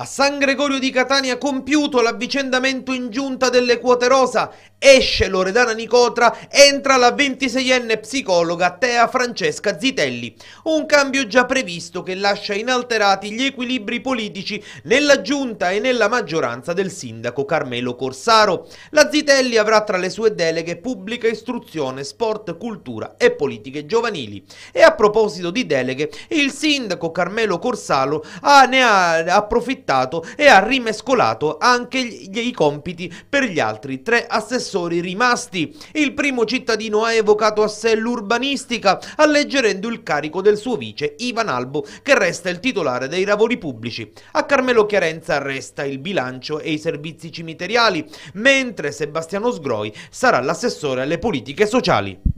A San Gregorio di Catania compiuto l'avvicendamento in giunta delle quote rosa esce Loredana Nicotra, entra la 26enne psicologa Tea Francesca Zitelli. Un cambio già previsto che lascia inalterati gli equilibri politici nella giunta e nella maggioranza del sindaco Carmelo Corsaro. La Zitelli avrà tra le sue deleghe pubblica istruzione, sport, cultura e politiche giovanili. E a proposito di deleghe, il sindaco Carmelo Corsaro ha, ne ha approfittato e ha rimescolato anche gli, i compiti per gli altri tre assessori professori rimasti. Il primo cittadino ha evocato a sé l'urbanistica, alleggerendo il carico del suo vice Ivan Albo, che resta il titolare dei lavori pubblici. A Carmelo Chiarenza resta il bilancio e i servizi cimiteriali, mentre Sebastiano Sgroi sarà l'assessore alle politiche sociali.